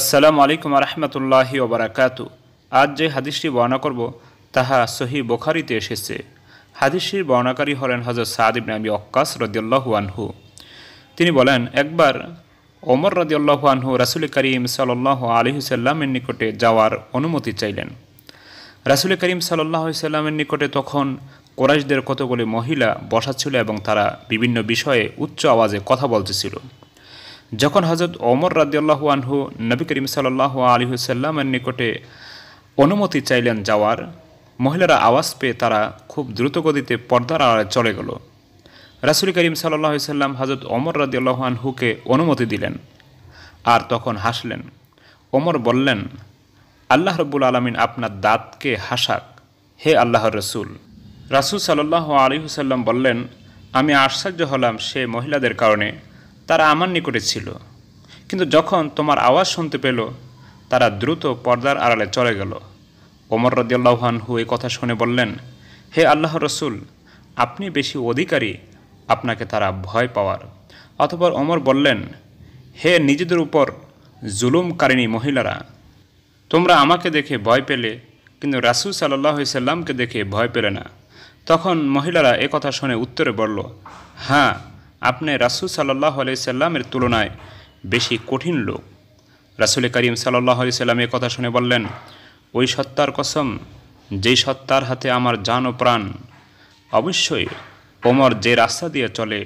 আসসালামু আলাইকুম রহমতুল্লাহি ওবরাকাত আজ যে হাদিসটি বর্ণনা করব তাহা সহি বোখারিতে এসেছে হাদিসটির বর্ণাকারী হলেন হজরত সাদ নামী অক্কাস রদিয়াল্লাহু আনহু তিনি বলেন একবার ওমর রদিয়াল্লাহু আনহু রাসুল করিম সাল্লাহ সাল্লামের নিকটে যাওয়ার অনুমতি চাইলেন রাসুল করিম সাল্লাহ সাল্লামের নিকটে তখন কোরাইশদের কতগুলি মহিলা বসাচ্ছিল এবং তারা বিভিন্ন বিষয়ে উচ্চ আওয়াজে কথা বলতেছিল যখন হজরত ওমর রাদিউল্লাহ আনহু নবী করিম আলী হুসাল্লামের নিকটে অনুমতি চাইলেন যাওয়ার মহিলারা আওয়াজ পেয়ে তারা খুব দ্রুতগতিতে পর্দার আড়ালে চলে গেল রাসুল করিম সাল্লাহ সাল্লাম হজরত ওমর রাদিউল্লাহ আনহুকে অনুমতি দিলেন আর তখন হাসলেন ওমর বললেন আল্লাহ রব্বুল আলমিন আপনার দাঁতকে হাসাক হে আল্লাহর রসুল রাসুল সাল্লাহ হুসাল্লাম বললেন আমি আশ্চর্য হলাম সে মহিলাদের কারণে তারা আমার নিকটে ছিল কিন্তু যখন তোমার আওয়াজ শুনতে পেল তারা দ্রুত পর্দার আড়ালে চলে গেল ওমর রদিয়াল্লাহানহু এই কথা শুনে বললেন হে আল্লাহ রসুল আপনি বেশি অধিকারী আপনাকে তারা ভয় পাওয়ার অথবা ওমর বললেন হে নিজেদের উপর জুলুমকারিণী মহিলারা তোমরা আমাকে দেখে ভয় পেলে কিন্তু রাসুল সাল্লাহ সাল্লামকে দেখে ভয় পেলে না তখন মহিলারা কথা শুনে উত্তরে বলল হ্যাঁ আপনি রাসুল সাল্লাহ সাল্লামের তুলনায় বেশি কঠিন লোক রাসুল করিম সাল্লাহ সাল্লাম এ কথা শুনে বললেন ওই সত্তার কসম যেই সত্তার হাতে আমার জান ও প্রাণ অবশ্যই ওমর যে রাস্তা দিয়ে চলে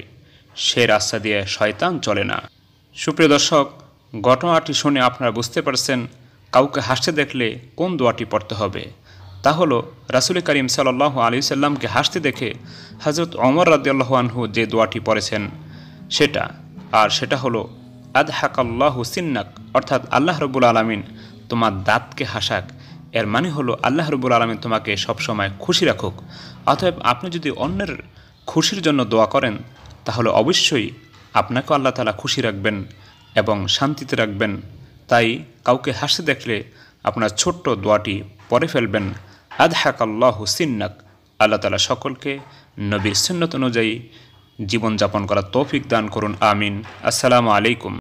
সে রাস্তা দিয়ে শয়তান চলে না সুপ্রিয় দর্শক ঘটনাটি শুনে আপনারা বুঝতে পারছেন কাউকে হাসতে দেখলে কোন দোয়াটি পড়তে হবে তা হলো রাসুল করিম সাল্লাহ আলী সাল্লামকে হাসতে দেখে হজরত অমর রাদিয়াল্লাহ যে দোয়াটি পড়েছেন সেটা আর সেটা হলো আদ হাকাল্লাহ হুসিন্নাক অর্থাৎ আল্লাহ রবুল আলমিন তোমার দাঁতকে হাসাক এর মানে হলো আল্লাহ রবুল আলমিন তোমাকে সবসময় খুশি রাখুক অতএব আপনি যদি অন্যের খুশির জন্য দোয়া করেন তাহলে অবশ্যই আপনাকে আল্লাহ তালা খুশি রাখবেন এবং শান্তিতে রাখবেন তাই কাউকে হাসতে দেখলে আপনার ছোট্ট দোয়াটি পরে ফেলবেন আদহাক আল্লাহ সিন্নাক আল্লাহ তালা সকলকে নবীর সুন্নত অনুযায়ী জীবনযাপন করার তৌফিক দান করুন আমিন আসসালামু আলাইকুম